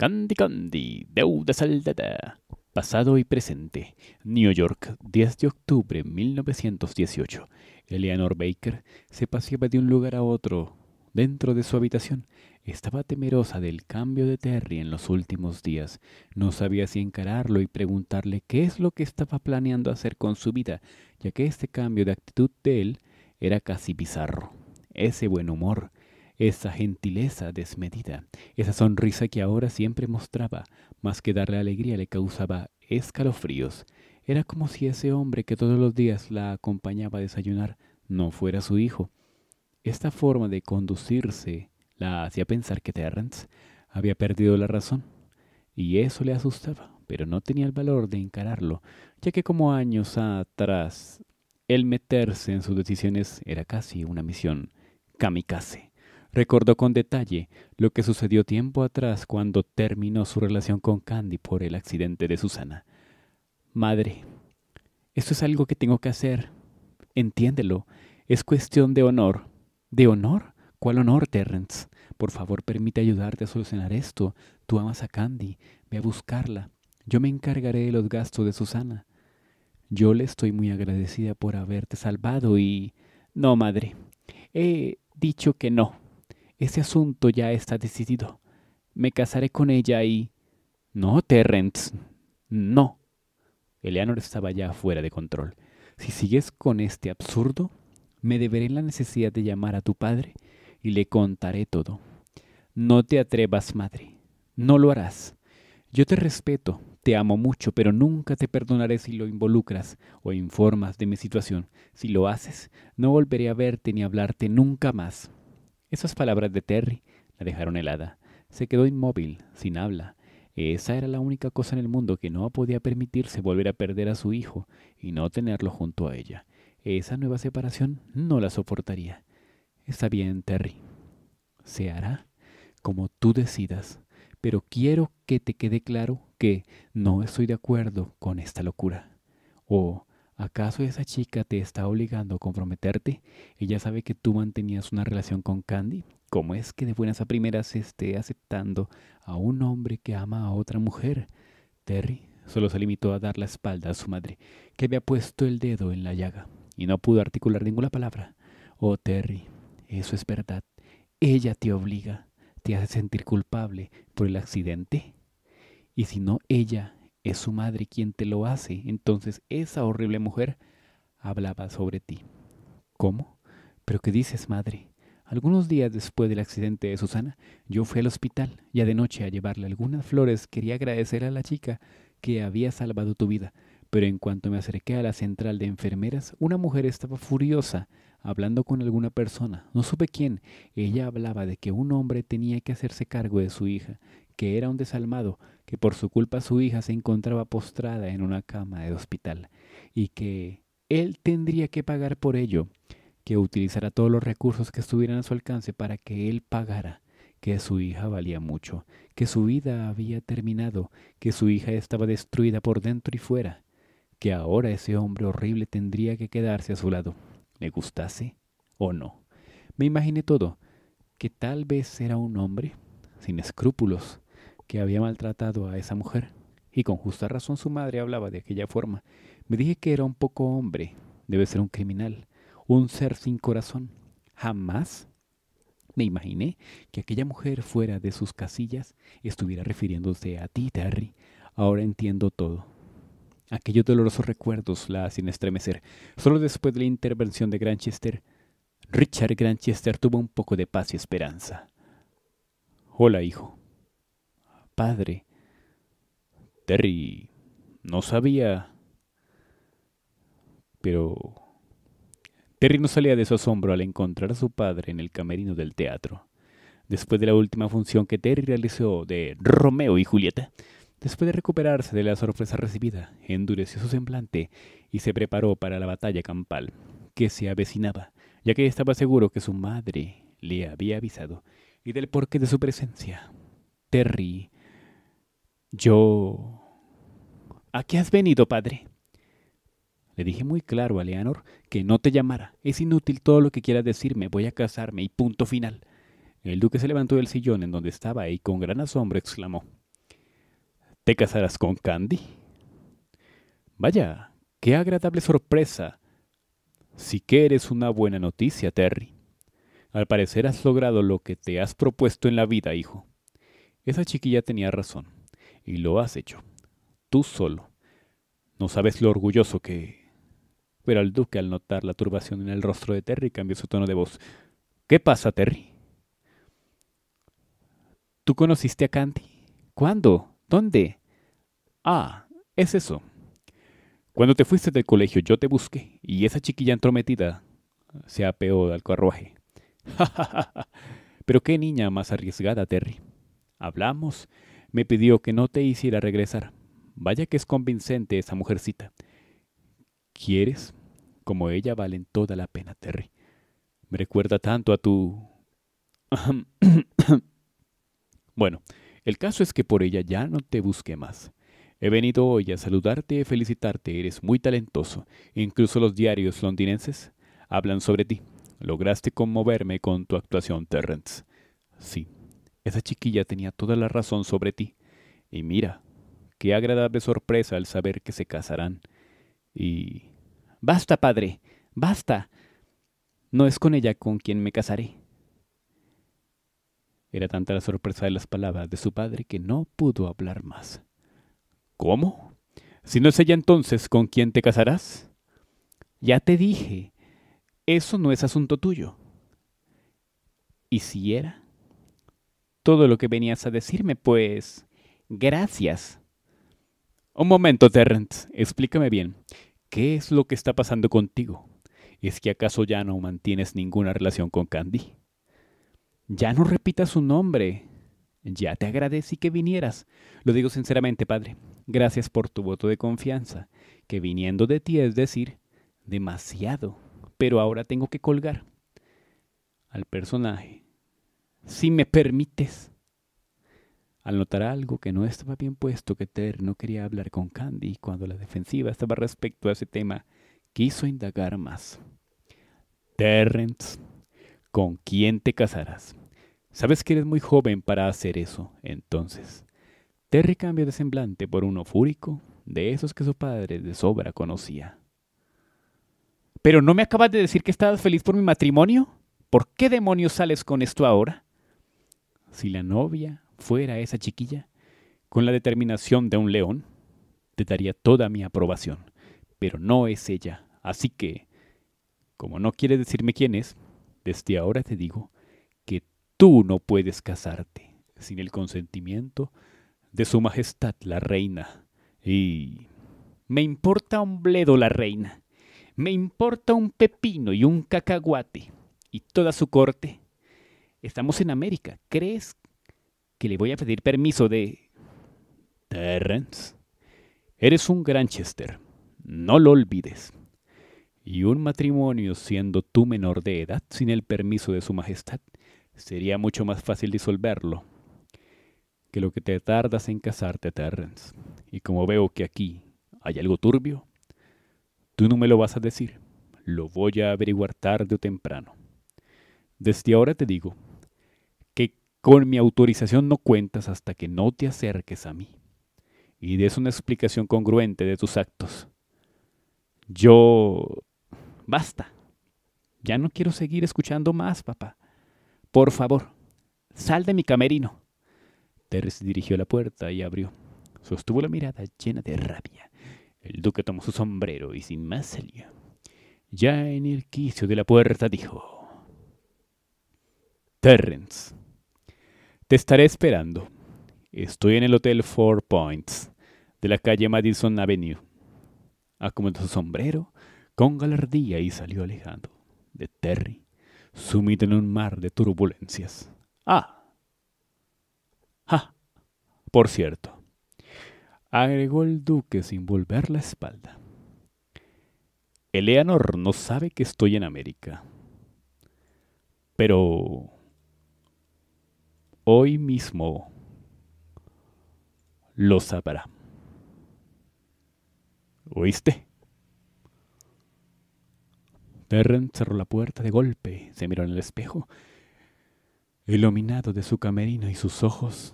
Candy Candy, deuda saldada. Pasado y presente. New York, 10 de octubre de 1918. Eleanor Baker se paseaba de un lugar a otro dentro de su habitación. Estaba temerosa del cambio de Terry en los últimos días. No sabía si encararlo y preguntarle qué es lo que estaba planeando hacer con su vida, ya que este cambio de actitud de él era casi bizarro. Ese buen humor, esa gentileza desmedida, esa sonrisa que ahora siempre mostraba, más que darle alegría le causaba escalofríos. Era como si ese hombre que todos los días la acompañaba a desayunar no fuera su hijo. Esta forma de conducirse la hacía pensar que Terrence había perdido la razón, y eso le asustaba, pero no tenía el valor de encararlo, ya que como años atrás el meterse en sus decisiones era casi una misión kamikaze. Recordó con detalle lo que sucedió tiempo atrás cuando terminó su relación con Candy por el accidente de Susana. Madre, esto es algo que tengo que hacer. Entiéndelo. Es cuestión de honor. ¿De honor? ¿Cuál honor, Terrence? Por favor, permite ayudarte a solucionar esto. Tú amas a Candy. Ve a buscarla. Yo me encargaré de los gastos de Susana. Yo le estoy muy agradecida por haberte salvado y... No, madre. He dicho que no. Ese asunto ya está decidido. Me casaré con ella y... No, Terrence. No. Eleanor estaba ya fuera de control. Si sigues con este absurdo, me deberé la necesidad de llamar a tu padre y le contaré todo. No te atrevas, madre. No lo harás. Yo te respeto, te amo mucho, pero nunca te perdonaré si lo involucras o informas de mi situación. Si lo haces, no volveré a verte ni a hablarte nunca más. Esas palabras de Terry la dejaron helada. Se quedó inmóvil, sin habla. Esa era la única cosa en el mundo que no podía permitirse volver a perder a su hijo y no tenerlo junto a ella. Esa nueva separación no la soportaría. Está bien, Terry. Se hará como tú decidas, pero quiero que te quede claro que no estoy de acuerdo con esta locura. O ¿Acaso esa chica te está obligando a comprometerte? Ella sabe que tú mantenías una relación con Candy. ¿Cómo es que de buenas a primeras se esté aceptando a un hombre que ama a otra mujer? Terry solo se limitó a dar la espalda a su madre, que había puesto el dedo en la llaga, y no pudo articular ninguna palabra. Oh, Terry, eso es verdad. Ella te obliga, te hace sentir culpable por el accidente. Y si no ella, es su madre quien te lo hace. Entonces esa horrible mujer hablaba sobre ti. ¿Cómo? ¿Pero qué dices, madre? Algunos días después del accidente de Susana, yo fui al hospital, ya de noche a llevarle algunas flores, quería agradecer a la chica que había salvado tu vida, pero en cuanto me acerqué a la central de enfermeras, una mujer estaba furiosa, hablando con alguna persona, no supe quién, ella hablaba de que un hombre tenía que hacerse cargo de su hija, que era un desalmado, que por su culpa su hija se encontraba postrada en una cama de hospital y que él tendría que pagar por ello, que utilizara todos los recursos que estuvieran a su alcance para que él pagara que su hija valía mucho, que su vida había terminado, que su hija estaba destruida por dentro y fuera, que ahora ese hombre horrible tendría que quedarse a su lado, le gustase o no. Me imaginé todo, que tal vez era un hombre sin escrúpulos, que había maltratado a esa mujer, y con justa razón su madre hablaba de aquella forma. Me dije que era un poco hombre, debe ser un criminal, un ser sin corazón. Jamás me imaginé que aquella mujer fuera de sus casillas estuviera refiriéndose a ti, Terry. Ahora entiendo todo. Aquellos dolorosos recuerdos la hacen estremecer. Solo después de la intervención de Granchester, Richard Granchester tuvo un poco de paz y esperanza. Hola, hijo padre. Terry no sabía... Pero... Terry no salía de su asombro al encontrar a su padre en el camerino del teatro. Después de la última función que Terry realizó de Romeo y Julieta, después de recuperarse de la sorpresa recibida, endureció su semblante y se preparó para la batalla campal que se avecinaba, ya que estaba seguro que su madre le había avisado y del porqué de su presencia. Terry yo... ¿A qué has venido, padre? Le dije muy claro a Leonor que no te llamara. Es inútil todo lo que quieras decirme. Voy a casarme y punto final. El duque se levantó del sillón en donde estaba y con gran asombro exclamó. ¿Te casarás con Candy? Vaya, qué agradable sorpresa. Si que eres una buena noticia, Terry. Al parecer has logrado lo que te has propuesto en la vida, hijo. Esa chiquilla tenía razón. Y lo has hecho. Tú solo. No sabes lo orgulloso que... Pero el duque, al notar la turbación en el rostro de Terry, cambió su tono de voz. ¿Qué pasa, Terry? ¿Tú conociste a Candy? ¿Cuándo? ¿Dónde? Ah, es eso. Cuando te fuiste del colegio yo te busqué y esa chiquilla entrometida se apeó al carruaje. Pero qué niña más arriesgada, Terry. Hablamos, me pidió que no te hiciera regresar. Vaya que es convincente esa mujercita. ¿Quieres? Como ella valen toda la pena, Terry. Me recuerda tanto a tu... bueno, el caso es que por ella ya no te busqué más. He venido hoy a saludarte y felicitarte. Eres muy talentoso. Incluso los diarios londinenses hablan sobre ti. Lograste conmoverme con tu actuación, Terrence. Sí, esa chiquilla tenía toda la razón sobre ti. Y mira, qué agradable sorpresa al saber que se casarán. Y... Basta, padre, basta. No es con ella con quien me casaré. Era tanta la sorpresa de las palabras de su padre que no pudo hablar más. ¿Cómo? Si no es ella entonces, ¿con quién te casarás? Ya te dije, eso no es asunto tuyo. ¿Y si era? todo lo que venías a decirme, pues... Gracias. Un momento, Terrence, explícame bien. ¿Qué es lo que está pasando contigo? ¿Es que acaso ya no mantienes ninguna relación con Candy? Ya no repitas su nombre. Ya te agradecí que vinieras. Lo digo sinceramente, padre. Gracias por tu voto de confianza, que viniendo de ti es decir, demasiado. Pero ahora tengo que colgar al personaje si me permites. Al notar algo que no estaba bien puesto, que Ter no quería hablar con Candy cuando la defensiva estaba respecto a ese tema, quiso indagar más. Terrence, ¿con quién te casarás? Sabes que eres muy joven para hacer eso, entonces. Terry cambia de semblante por uno fúrico, de esos que su padre de sobra conocía. ¿Pero no me acabas de decir que estabas feliz por mi matrimonio? ¿Por qué demonios sales con esto ahora? si la novia fuera esa chiquilla, con la determinación de un león, te daría toda mi aprobación, pero no es ella, así que, como no quieres decirme quién es, desde ahora te digo que tú no puedes casarte sin el consentimiento de Su Majestad la Reina. Y... Me importa un bledo la reina, me importa un pepino y un cacahuate, y toda su corte, Estamos en América. ¿Crees que le voy a pedir permiso de... Terrence, eres un Granchester. No lo olvides. Y un matrimonio siendo tú menor de edad sin el permiso de su majestad, sería mucho más fácil disolverlo que lo que te tardas en casarte, Terrence. Y como veo que aquí hay algo turbio, tú no me lo vas a decir. Lo voy a averiguar tarde o temprano. Desde ahora te digo, con mi autorización no cuentas hasta que no te acerques a mí y des una explicación congruente de tus actos. Yo... Basta. Ya no quiero seguir escuchando más, papá. Por favor, sal de mi camerino. Terence dirigió la puerta y abrió. Sostuvo la mirada llena de rabia. El duque tomó su sombrero y sin más salió. Ya en el quicio de la puerta dijo... Terrence. Te estaré esperando. Estoy en el Hotel Four Points de la calle Madison Avenue. Acumuló ah, su sombrero con galardía y salió alejando. de Terry, sumido en un mar de turbulencias. Ah. Ah. Por cierto, agregó el duque sin volver la espalda. Eleanor no sabe que estoy en América. Pero hoy mismo lo sabrá. ¿Oíste? Terren cerró la puerta de golpe, se miró en el espejo. Iluminado de su camerino y sus ojos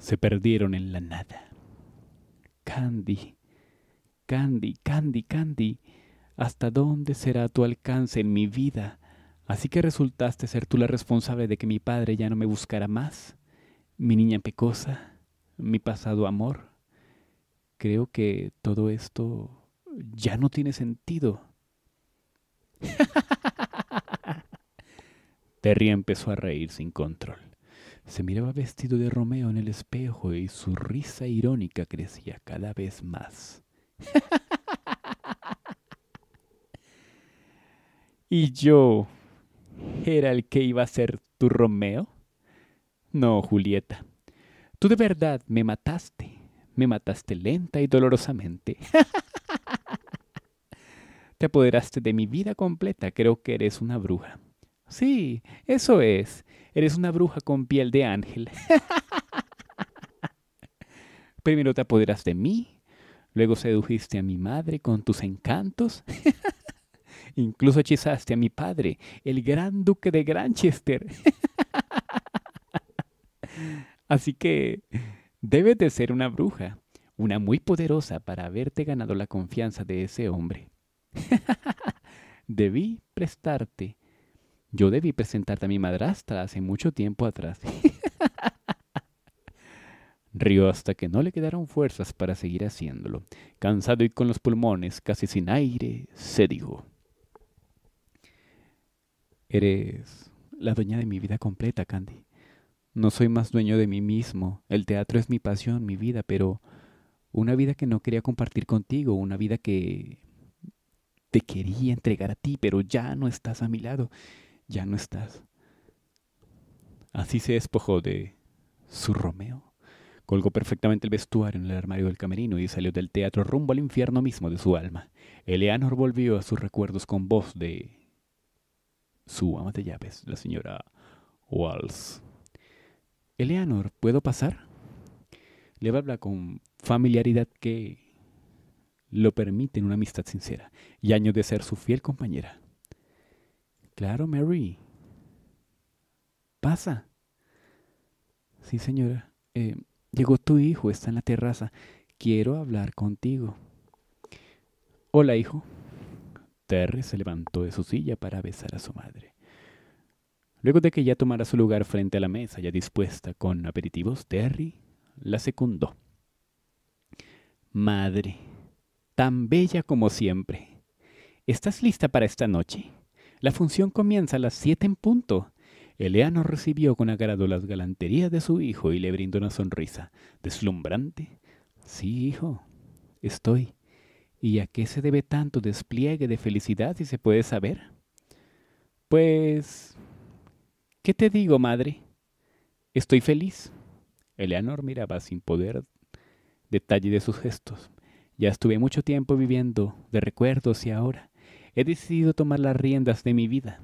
se perdieron en la nada. Candy, Candy, Candy, Candy, ¿hasta dónde será tu alcance en mi vida? Así que resultaste ser tú la responsable de que mi padre ya no me buscara más, mi niña pecosa, mi pasado amor. Creo que todo esto ya no tiene sentido. Terry empezó a reír sin control. Se miraba vestido de Romeo en el espejo y su risa irónica crecía cada vez más. y yo, era el que iba a ser tu Romeo? No, Julieta. Tú de verdad me mataste. Me mataste lenta y dolorosamente. Te apoderaste de mi vida completa. Creo que eres una bruja. Sí, eso es. Eres una bruja con piel de ángel. Primero te apoderaste de mí, luego sedujiste a mi madre con tus encantos. Incluso hechizaste a mi padre, el gran duque de Granchester. Así que debes de ser una bruja, una muy poderosa para haberte ganado la confianza de ese hombre. debí prestarte. Yo debí presentarte a mi madrastra hace mucho tiempo atrás. Río hasta que no le quedaron fuerzas para seguir haciéndolo. Cansado y con los pulmones casi sin aire, se dijo. Eres la dueña de mi vida completa, Candy. No soy más dueño de mí mismo. El teatro es mi pasión, mi vida, pero una vida que no quería compartir contigo, una vida que te quería entregar a ti, pero ya no estás a mi lado, ya no estás. Así se despojó de su Romeo. Colgó perfectamente el vestuario en el armario del camerino y salió del teatro rumbo al infierno mismo de su alma. Eleanor volvió a sus recuerdos con voz de su ama de llaves, la señora Walls. Eleanor, ¿puedo pasar? Le habla con familiaridad que lo permite en una amistad sincera y años de ser su fiel compañera. Claro, Mary. Pasa. Sí, señora. Eh, llegó tu hijo, está en la terraza. Quiero hablar contigo. Hola, hijo. Terry se levantó de su silla para besar a su madre. Luego de que ella tomara su lugar frente a la mesa ya dispuesta con aperitivos, Terry la secundó. Madre, tan bella como siempre. ¿Estás lista para esta noche? La función comienza a las siete en punto. Eleano recibió con agrado las galanterías de su hijo y le brindó una sonrisa deslumbrante. Sí, hijo, estoy ¿Y a qué se debe tanto despliegue de felicidad si se puede saber? Pues... ¿Qué te digo, madre? Estoy feliz. Eleanor miraba sin poder detalle de sus gestos. Ya estuve mucho tiempo viviendo de recuerdos y ahora he decidido tomar las riendas de mi vida.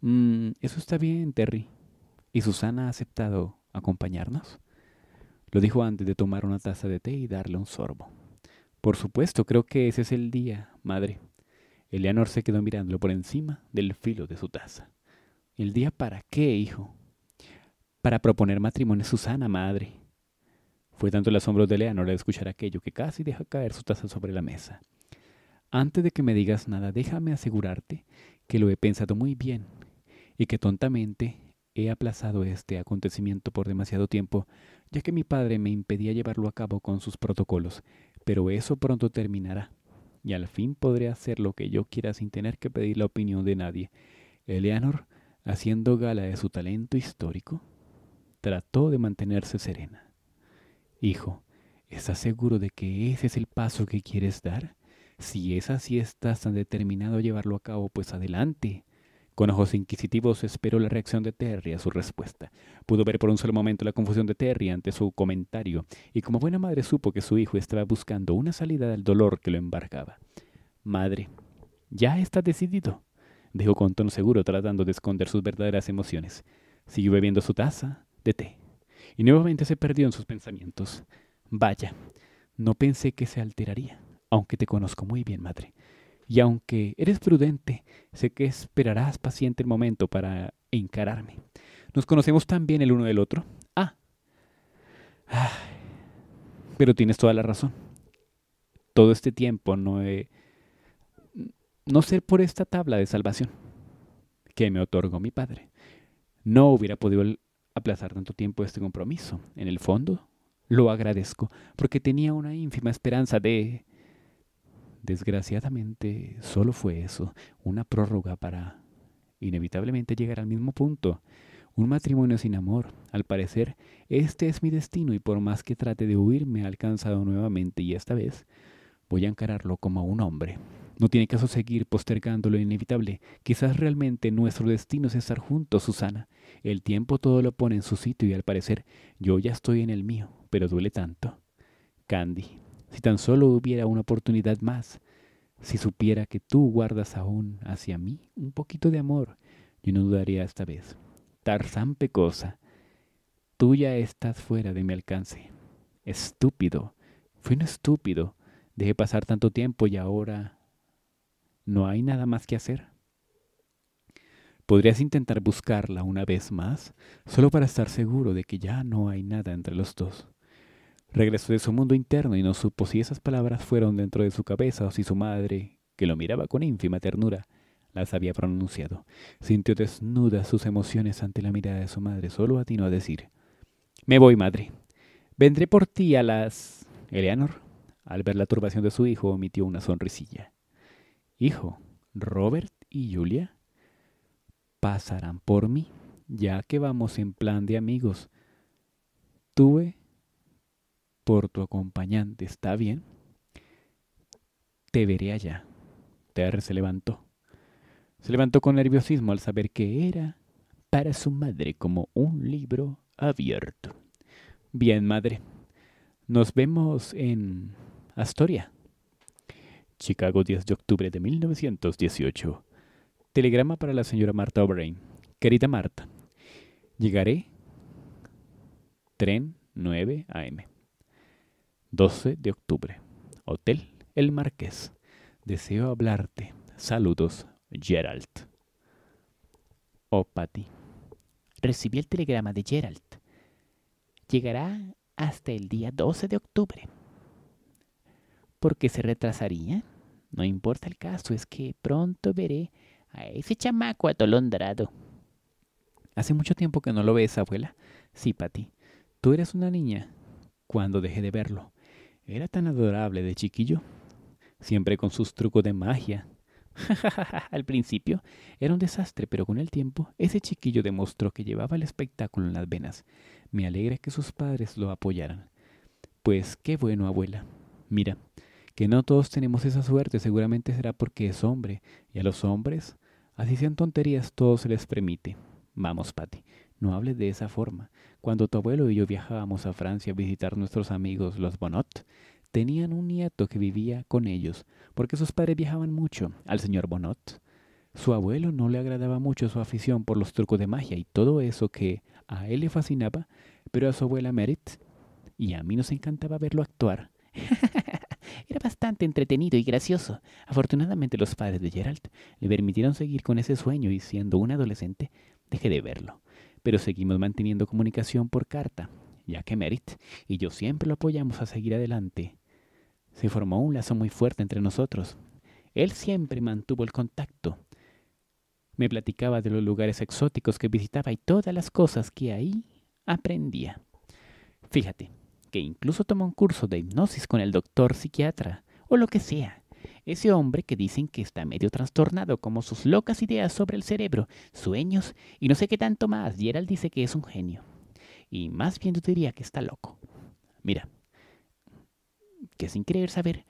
Mm, eso está bien, Terry. ¿Y Susana ha aceptado acompañarnos? Lo dijo antes de tomar una taza de té y darle un sorbo. Por supuesto, creo que ese es el día, madre. Eleanor se quedó mirándolo por encima del filo de su taza. ¿El día para qué, hijo? Para proponer matrimonio a Susana, madre. Fue tanto el asombro de Eleanor al escuchar aquello que casi deja caer su taza sobre la mesa. Antes de que me digas nada, déjame asegurarte que lo he pensado muy bien y que tontamente he aplazado este acontecimiento por demasiado tiempo, ya que mi padre me impedía llevarlo a cabo con sus protocolos pero eso pronto terminará y al fin podré hacer lo que yo quiera sin tener que pedir la opinión de nadie. Eleanor, haciendo gala de su talento histórico, trató de mantenerse serena. Hijo, ¿estás seguro de que ese es el paso que quieres dar? Si es así, estás tan determinado a llevarlo a cabo, pues adelante. Con ojos inquisitivos esperó la reacción de Terry a su respuesta. Pudo ver por un solo momento la confusión de Terry ante su comentario, y como buena madre supo que su hijo estaba buscando una salida del dolor que lo embargaba. Madre, ya está decidido, dijo con tono seguro, tratando de esconder sus verdaderas emociones. Siguió bebiendo su taza de té, y nuevamente se perdió en sus pensamientos. Vaya, no pensé que se alteraría, aunque te conozco muy bien, madre y aunque eres prudente, sé que esperarás paciente el momento para encararme. Nos conocemos tan bien el uno del otro. Ah, pero tienes toda la razón. Todo este tiempo no he... No ser por esta tabla de salvación que me otorgó mi padre. No hubiera podido aplazar tanto tiempo este compromiso. En el fondo, lo agradezco, porque tenía una ínfima esperanza de Desgraciadamente, solo fue eso, una prórroga para inevitablemente llegar al mismo punto. Un matrimonio sin amor. Al parecer, este es mi destino y por más que trate de huir, me ha alcanzado nuevamente y esta vez voy a encararlo como un hombre. No tiene caso seguir postergando lo inevitable. Quizás realmente nuestro destino es estar juntos, Susana. El tiempo todo lo pone en su sitio y al parecer yo ya estoy en el mío, pero duele tanto. Candy. Si tan solo hubiera una oportunidad más, si supiera que tú guardas aún hacia mí un poquito de amor, yo no dudaría esta vez. Tarzán Pecosa, tú ya estás fuera de mi alcance. Estúpido, fui un estúpido. Dejé pasar tanto tiempo y ahora no hay nada más que hacer. Podrías intentar buscarla una vez más, solo para estar seguro de que ya no hay nada entre los dos. Regresó de su mundo interno y no supo si esas palabras fueron dentro de su cabeza o si su madre, que lo miraba con ínfima ternura, las había pronunciado. Sintió desnudas sus emociones ante la mirada de su madre. Solo atinó a decir, Me voy, madre. Vendré por ti a las... Eleanor, al ver la turbación de su hijo, omitió una sonrisilla. Hijo, Robert y Julia pasarán por mí, ya que vamos en plan de amigos. Tuve por tu acompañante, ¿está bien? Te veré allá. TR se levantó. Se levantó con nerviosismo al saber que era para su madre como un libro abierto. Bien, madre. Nos vemos en Astoria. Chicago, 10 de octubre de 1918. Telegrama para la señora Marta O'Brien. Querida Marta, llegaré tren 9 a.m. 12 de octubre. Hotel El Marqués. Deseo hablarte. Saludos, Gerald. Oh, Patty. Recibí el telegrama de Gerald. Llegará hasta el día 12 de octubre. ¿Por qué se retrasaría? No importa el caso, es que pronto veré a ese chamaco atolondrado. Hace mucho tiempo que no lo ves, abuela. Sí, Patty. Tú eres una niña. Cuando dejé de verlo. Era tan adorable de chiquillo, siempre con sus trucos de magia. Al principio era un desastre, pero con el tiempo ese chiquillo demostró que llevaba el espectáculo en las venas. Me alegra que sus padres lo apoyaran. Pues qué bueno, abuela. Mira, que no todos tenemos esa suerte, seguramente será porque es hombre, y a los hombres, así sean tonterías, todo se les permite. Vamos, Pati. No hables de esa forma. Cuando tu abuelo y yo viajábamos a Francia a visitar nuestros amigos los Bonnot, tenían un nieto que vivía con ellos, porque sus padres viajaban mucho al señor Bonot. Su abuelo no le agradaba mucho su afición por los trucos de magia y todo eso que a él le fascinaba, pero a su abuela Merit y a mí nos encantaba verlo actuar. Era bastante entretenido y gracioso. Afortunadamente los padres de Gerald le permitieron seguir con ese sueño y siendo un adolescente dejé de verlo pero seguimos manteniendo comunicación por carta, ya que Merit y yo siempre lo apoyamos a seguir adelante. Se formó un lazo muy fuerte entre nosotros. Él siempre mantuvo el contacto. Me platicaba de los lugares exóticos que visitaba y todas las cosas que ahí aprendía. Fíjate, que incluso tomó un curso de hipnosis con el doctor psiquiatra, o lo que sea. Ese hombre que dicen que está medio trastornado, como sus locas ideas sobre el cerebro, sueños y no sé qué tanto más. Gerald dice que es un genio. Y más bien yo diría que está loco. Mira, que sin querer saber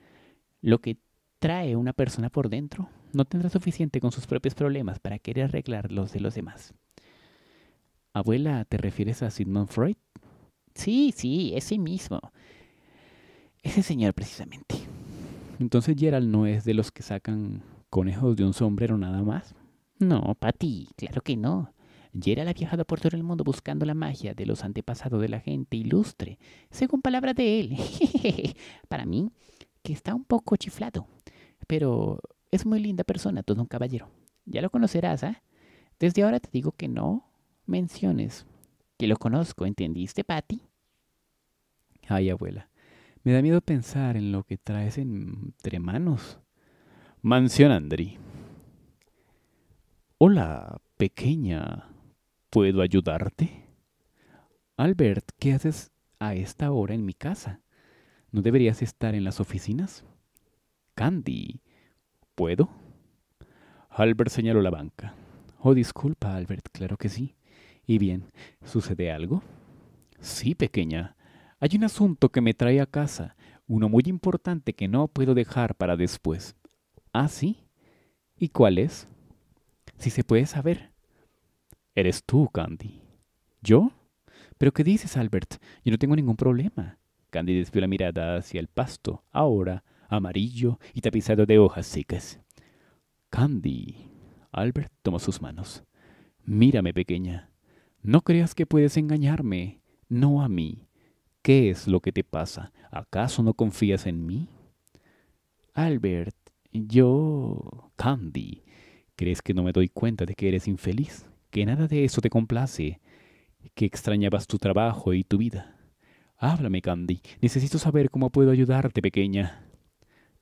lo que trae una persona por dentro, no tendrá suficiente con sus propios problemas para querer arreglar los de los demás. Abuela, ¿te refieres a Sigmund Freud? Sí, sí, ese mismo. Ese señor precisamente. Entonces Gerald no es de los que sacan conejos de un sombrero nada más. No, Pati, claro que no. Gerald ha viajado por todo el mundo buscando la magia de los antepasados de la gente ilustre, según palabras de él. Para mí, que está un poco chiflado, pero es muy linda persona, todo un caballero. Ya lo conocerás, ¿ah? ¿eh? Desde ahora te digo que no menciones que lo conozco, ¿entendiste, Patty? Ay, abuela, me da miedo pensar en lo que traes entre manos. Mansión Andri. Hola, pequeña. ¿Puedo ayudarte? Albert, ¿qué haces a esta hora en mi casa? ¿No deberías estar en las oficinas? Candy, ¿puedo? Albert señaló la banca. Oh, disculpa, Albert, claro que sí. ¿Y bien, sucede algo? Sí, pequeña. Hay un asunto que me trae a casa, uno muy importante que no puedo dejar para después. ¿Ah, sí? ¿Y cuál es? Si se puede saber. Eres tú, Candy. ¿Yo? ¿Pero qué dices, Albert? Yo no tengo ningún problema. Candy desvió la mirada hacia el pasto, ahora amarillo y tapizado de hojas secas. Candy. Albert tomó sus manos. Mírame, pequeña. No creas que puedes engañarme, no a mí, ¿Qué es lo que te pasa? ¿Acaso no confías en mí? Albert, yo... Candy, ¿crees que no me doy cuenta de que eres infeliz? ¿Que nada de eso te complace? ¿Que extrañabas tu trabajo y tu vida? Háblame, Candy. Necesito saber cómo puedo ayudarte, pequeña.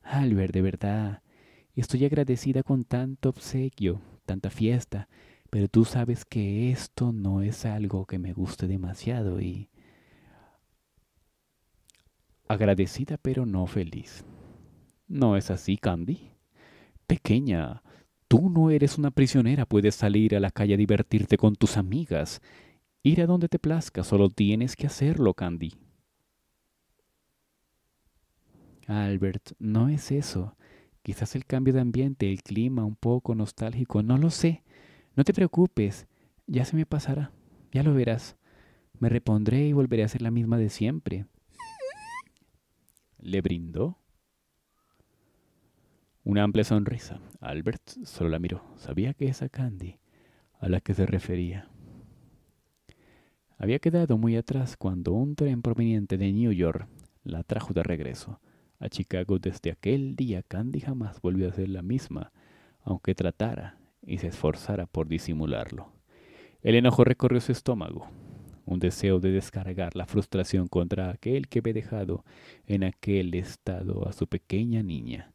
Albert, de verdad, estoy agradecida con tanto obsequio, tanta fiesta, pero tú sabes que esto no es algo que me guste demasiado y agradecida pero no feliz. ¿No es así, Candy? Pequeña, tú no eres una prisionera, puedes salir a la calle a divertirte con tus amigas, ir a donde te plazca, solo tienes que hacerlo, Candy. Albert, no es eso. Quizás el cambio de ambiente, el clima un poco nostálgico, no lo sé. No te preocupes, ya se me pasará, ya lo verás. Me repondré y volveré a ser la misma de siempre le brindó una amplia sonrisa. Albert solo la miró. Sabía que esa Candy a la que se refería había quedado muy atrás cuando un tren proveniente de New York la trajo de regreso a Chicago. Desde aquel día Candy jamás volvió a ser la misma, aunque tratara y se esforzara por disimularlo. El enojo recorrió su estómago un deseo de descargar la frustración contra aquel que había dejado en aquel estado a su pequeña niña.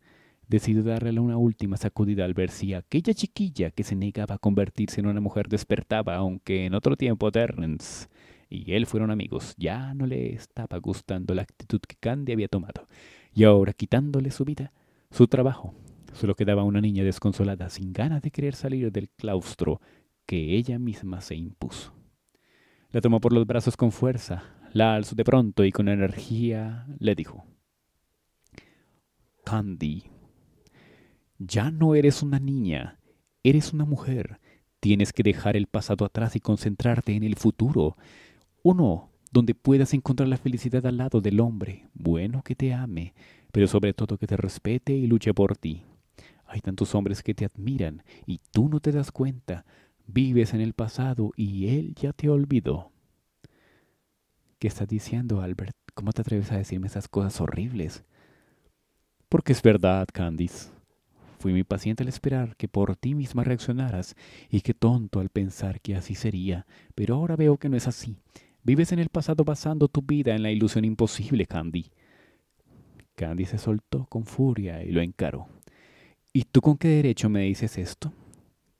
Decidió darle una última sacudida al ver si aquella chiquilla que se negaba a convertirse en una mujer despertaba, aunque en otro tiempo Terrence y él fueron amigos. Ya no le estaba gustando la actitud que Candy había tomado. Y ahora, quitándole su vida, su trabajo, solo quedaba una niña desconsolada, sin ganas de querer salir del claustro que ella misma se impuso. La tomó por los brazos con fuerza, la alzó de pronto y con energía le dijo, Candy, ya no eres una niña, eres una mujer. Tienes que dejar el pasado atrás y concentrarte en el futuro. Uno, donde puedas encontrar la felicidad al lado del hombre, bueno que te ame, pero sobre todo que te respete y luche por ti. Hay tantos hombres que te admiran y tú no te das cuenta. Vives en el pasado y él ya te olvidó. ¿Qué estás diciendo, Albert? ¿Cómo te atreves a decirme esas cosas horribles? Porque es verdad, Candice. Fui mi paciente al esperar que por ti misma reaccionaras y qué tonto al pensar que así sería, pero ahora veo que no es así. Vives en el pasado basando tu vida en la ilusión imposible, Candy. Candice se soltó con furia y lo encaró. ¿Y tú con qué derecho me dices esto?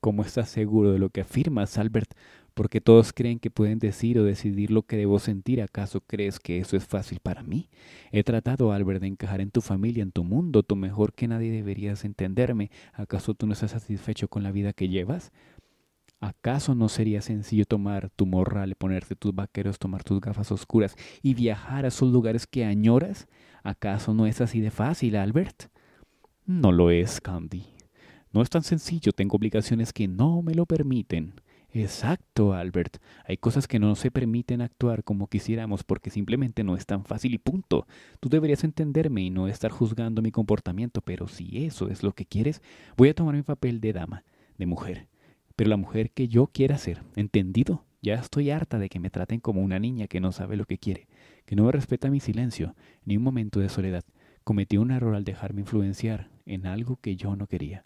¿Cómo estás seguro de lo que afirmas, Albert? Porque todos creen que pueden decir o decidir lo que debo sentir. ¿Acaso crees que eso es fácil para mí? He tratado, Albert, de encajar en tu familia, en tu mundo. tu mejor que nadie deberías entenderme. ¿Acaso tú no estás satisfecho con la vida que llevas? ¿Acaso no sería sencillo tomar tu morral, ponerte tus vaqueros, tomar tus gafas oscuras y viajar a esos lugares que añoras? ¿Acaso no es así de fácil, Albert? No lo es, Candy, no es tan sencillo, tengo obligaciones que no me lo permiten. Exacto, Albert. Hay cosas que no se permiten actuar como quisiéramos porque simplemente no es tan fácil y punto. Tú deberías entenderme y no estar juzgando mi comportamiento, pero si eso es lo que quieres, voy a tomar mi papel de dama, de mujer. Pero la mujer que yo quiera ser, ¿entendido? Ya estoy harta de que me traten como una niña que no sabe lo que quiere, que no respeta mi silencio, ni un momento de soledad. Cometí un error al dejarme influenciar en algo que yo no quería.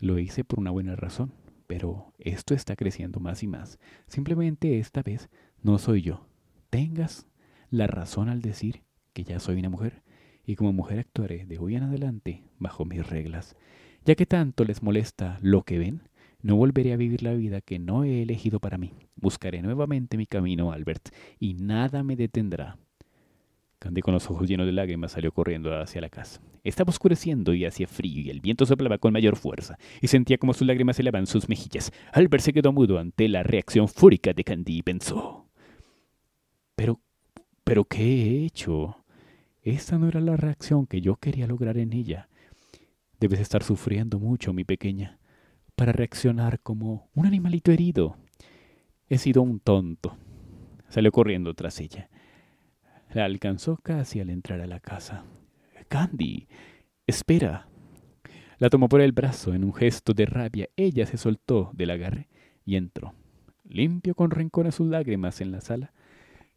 Lo hice por una buena razón, pero esto está creciendo más y más. Simplemente esta vez no soy yo. Tengas la razón al decir que ya soy una mujer y como mujer actuaré de hoy en adelante bajo mis reglas. Ya que tanto les molesta lo que ven, no volveré a vivir la vida que no he elegido para mí. Buscaré nuevamente mi camino, Albert, y nada me detendrá. Candy con los ojos llenos de lágrimas salió corriendo hacia la casa. Estaba oscureciendo y hacía frío y el viento soplaba con mayor fuerza, y sentía como sus lágrimas se lavaban sus mejillas. Albert se quedó mudo ante la reacción fúrica de Candy y pensó... Pero... pero ¿qué he hecho? Esta no era la reacción que yo quería lograr en ella. Debes estar sufriendo mucho, mi pequeña, para reaccionar como un animalito herido. He sido un tonto. Salió corriendo tras ella. La alcanzó casi al entrar a la casa. Candy, espera. La tomó por el brazo en un gesto de rabia. Ella se soltó del agarre y entró. Limpio con rencor a sus lágrimas en la sala,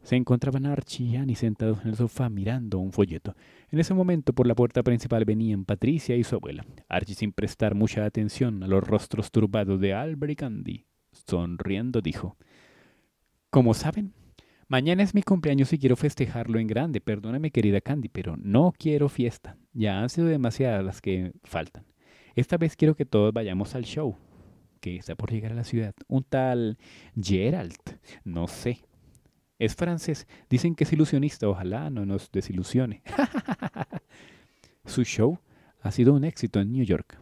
se encontraban Archie y Annie sentados en el sofá mirando un folleto. En ese momento por la puerta principal venían Patricia y su abuela. Archie sin prestar mucha atención a los rostros turbados de Albert y Candy, sonriendo dijo, Como saben, Mañana es mi cumpleaños y quiero festejarlo en grande. Perdóname, querida Candy, pero no quiero fiesta. Ya han sido demasiadas las que faltan. Esta vez quiero que todos vayamos al show, que está por llegar a la ciudad. Un tal Gerald, no sé. Es francés. Dicen que es ilusionista. Ojalá no nos desilusione. Su show ha sido un éxito en New York.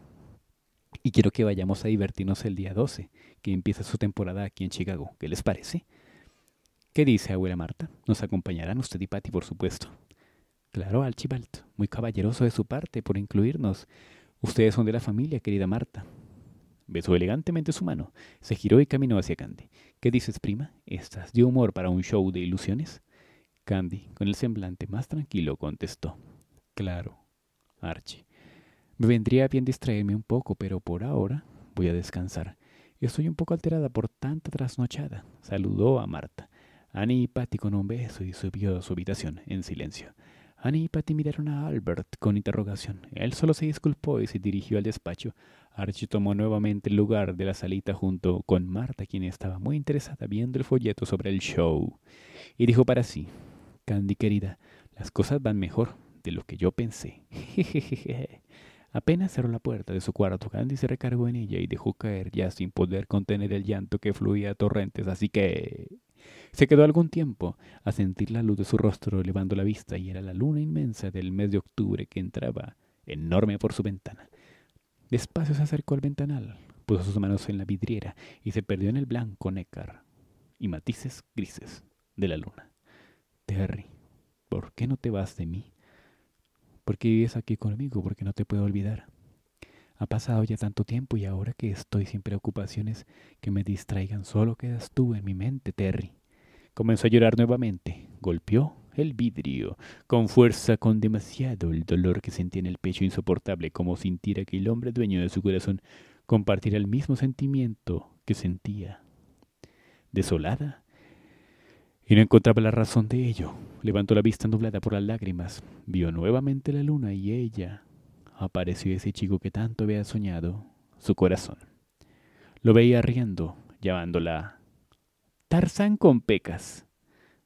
Y quiero que vayamos a divertirnos el día 12, que empieza su temporada aquí en Chicago. ¿Qué les parece? ¿Qué dice abuela Marta? Nos acompañarán usted y Patty, por supuesto. Claro, Archibald, muy caballeroso de su parte por incluirnos. Ustedes son de la familia, querida Marta. Besó elegantemente su mano, se giró y caminó hacia Candy. ¿Qué dices, prima? ¿Estás de humor para un show de ilusiones? Candy, con el semblante más tranquilo, contestó. Claro, Archie. Me vendría bien distraerme un poco, pero por ahora voy a descansar. Estoy un poco alterada por tanta trasnochada, saludó a Marta. Annie y Patty con un beso y subió a su habitación en silencio. Annie y Patty miraron a Albert con interrogación. Él solo se disculpó y se dirigió al despacho. Archie tomó nuevamente el lugar de la salita junto con Marta, quien estaba muy interesada viendo el folleto sobre el show. Y dijo para sí, Candy querida, las cosas van mejor de lo que yo pensé. Apenas cerró la puerta de su cuarto, Candy se recargó en ella y dejó caer ya sin poder contener el llanto que fluía a torrentes, así que... Se quedó algún tiempo a sentir la luz de su rostro elevando la vista y era la luna inmensa del mes de octubre que entraba, enorme por su ventana. Despacio se acercó al ventanal, puso sus manos en la vidriera y se perdió en el blanco nécar y matices grises de la luna. Terry, ¿por qué no te vas de mí? ¿Por qué vives aquí conmigo? ¿Por qué no te puedo olvidar? Ha pasado ya tanto tiempo y ahora que estoy sin preocupaciones que me distraigan, solo quedas tú en mi mente, Terry. Comenzó a llorar nuevamente. Golpeó el vidrio con fuerza, con demasiado el dolor que sentía en el pecho insoportable, como sintiera que el hombre dueño de su corazón compartir el mismo sentimiento que sentía. Desolada, y no encontraba la razón de ello. Levantó la vista nublada por las lágrimas, vio nuevamente la luna y ella apareció ese chico que tanto había soñado, su corazón. Lo veía riendo, llamándola Tarzán con pecas.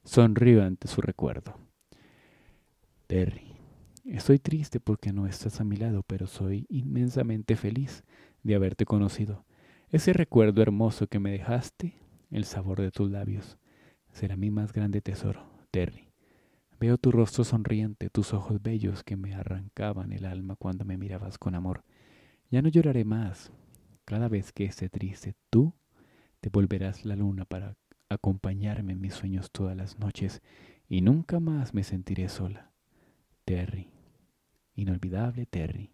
Sonrió ante su recuerdo. Terry, estoy triste porque no estás a mi lado, pero soy inmensamente feliz de haberte conocido. Ese recuerdo hermoso que me dejaste, el sabor de tus labios, será mi más grande tesoro, Terry. Veo tu rostro sonriente, tus ojos bellos que me arrancaban el alma cuando me mirabas con amor. Ya no lloraré más. Cada vez que esté triste, tú te volverás la luna para acompañarme en mis sueños todas las noches y nunca más me sentiré sola. Terry. Inolvidable Terry.